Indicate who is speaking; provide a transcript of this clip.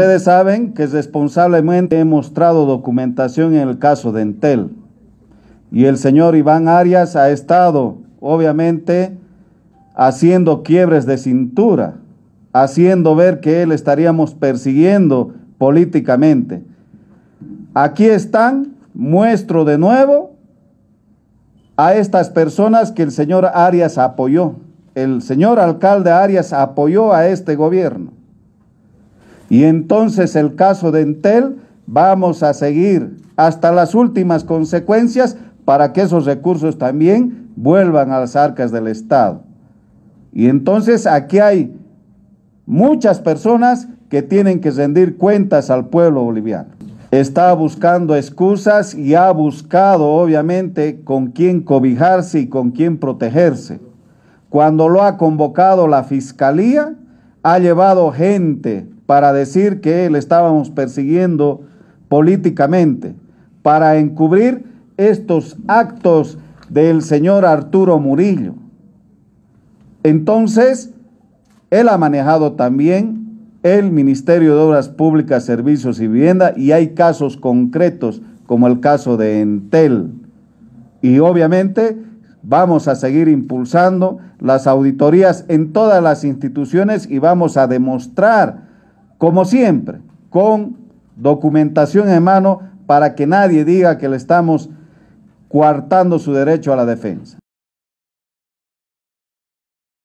Speaker 1: Ustedes saben que responsablemente he mostrado documentación en el caso de Entel. Y el señor Iván Arias ha estado, obviamente, haciendo quiebres de cintura, haciendo ver que él estaríamos persiguiendo políticamente. Aquí están, muestro de nuevo a estas personas que el señor Arias apoyó. El señor alcalde Arias apoyó a este gobierno. Y entonces el caso de Entel vamos a seguir hasta las últimas consecuencias para que esos recursos también vuelvan a las arcas del Estado. Y entonces aquí hay muchas personas que tienen que rendir cuentas al pueblo boliviano. Está buscando excusas y ha buscado obviamente con quién cobijarse y con quién protegerse. Cuando lo ha convocado la fiscalía, ha llevado gente para decir que le estábamos persiguiendo políticamente, para encubrir estos actos del señor Arturo Murillo. Entonces, él ha manejado también el Ministerio de Obras Públicas, Servicios y Vivienda y hay casos concretos como el caso de Entel. Y obviamente vamos a seguir impulsando las auditorías en todas las instituciones y vamos a demostrar como siempre, con documentación en mano para que nadie diga que le estamos coartando su derecho a la defensa.